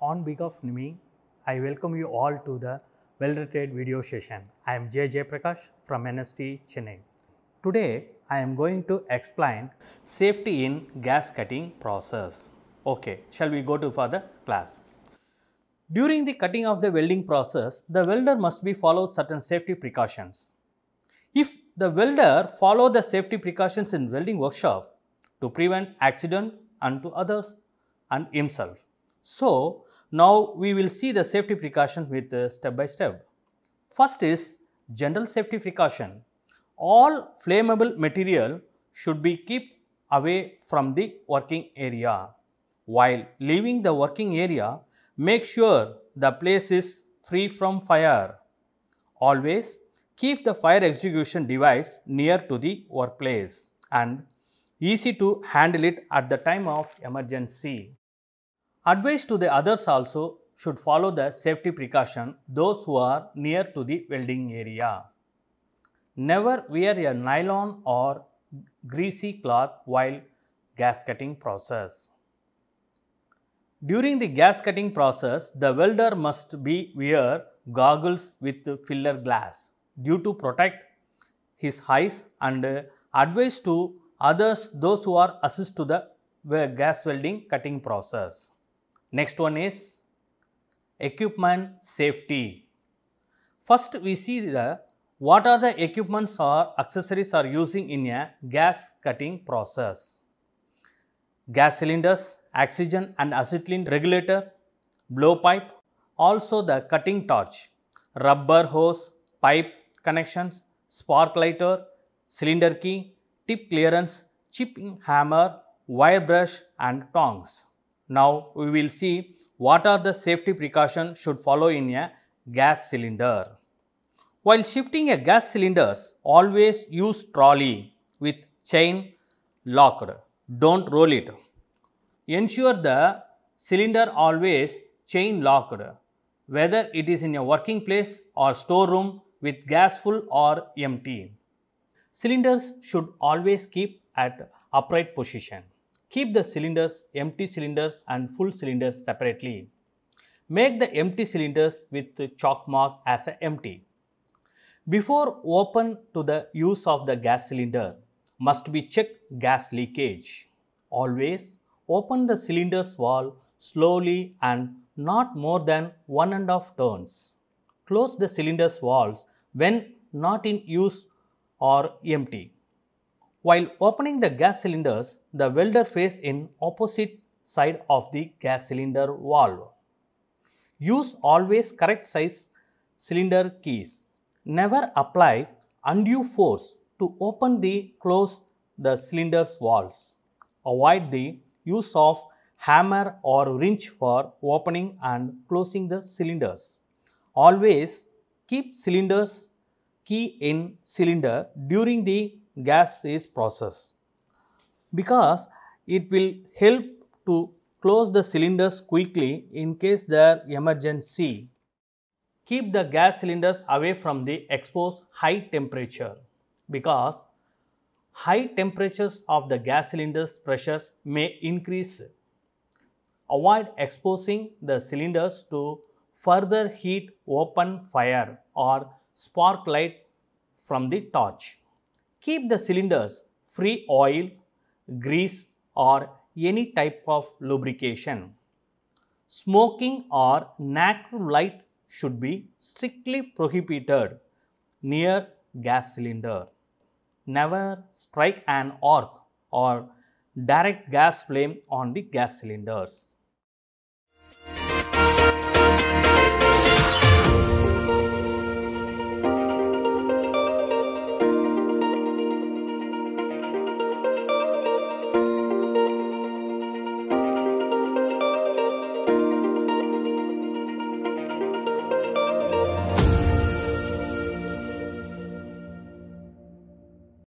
On behalf of me, I welcome you all to the well-rated video session. I am J. J. Prakash from NST Chennai. Today, I am going to explain safety in gas cutting process. Okay, shall we go to further class? During the cutting of the welding process, the welder must be followed certain safety precautions. If the welder follow the safety precautions in welding workshop to prevent accident and to others and himself. So, now we will see the safety precaution with uh, step by step. First is general safety precaution. All flammable material should be kept away from the working area. While leaving the working area, make sure the place is free from fire. Always keep the fire execution device near to the workplace and easy to handle it at the time of emergency. Advice to the others also should follow the safety precaution those who are near to the welding area. Never wear a nylon or greasy cloth while gasketing process. During the gasketing process, the welder must be wear goggles with filler glass due to protect his eyes and advice to others those who are assist to the gas welding cutting process. Next one is equipment safety. First we see the what are the equipments or accessories are using in a gas cutting process. Gas cylinders, oxygen and acetylene regulator, blowpipe, also the cutting torch, rubber hose, pipe connections, spark lighter, cylinder key, tip clearance, chipping hammer, wire brush and tongs. Now we will see what are the safety precautions should follow in a gas cylinder. While shifting a gas cylinders, always use trolley with chain locked. Don't roll it. Ensure the cylinder always chain locked, whether it is in a working place or storeroom with gas full or empty. Cylinders should always keep at upright position. Keep the cylinders, empty cylinders and full cylinders separately. Make the empty cylinders with chalk mark as a empty. Before open to the use of the gas cylinder, must be check gas leakage. Always open the cylinder's valve slowly and not more than one and a half turns. Close the cylinder's valves when not in use or empty. While opening the gas cylinders, the welder face in opposite side of the gas cylinder valve. Use always correct size cylinder keys. Never apply undue force to open the close the cylinder's walls. Avoid the use of hammer or wrench for opening and closing the cylinders. Always keep cylinders key in cylinder during the gas is processed because it will help to close the cylinders quickly in case there emergency. Keep the gas cylinders away from the exposed high temperature because high temperatures of the gas cylinders pressures may increase. Avoid exposing the cylinders to further heat open fire or spark light from the torch keep the cylinders free oil, grease or any type of lubrication. Smoking or natural light should be strictly prohibited near gas cylinder. Never strike an arc or direct gas flame on the gas cylinders.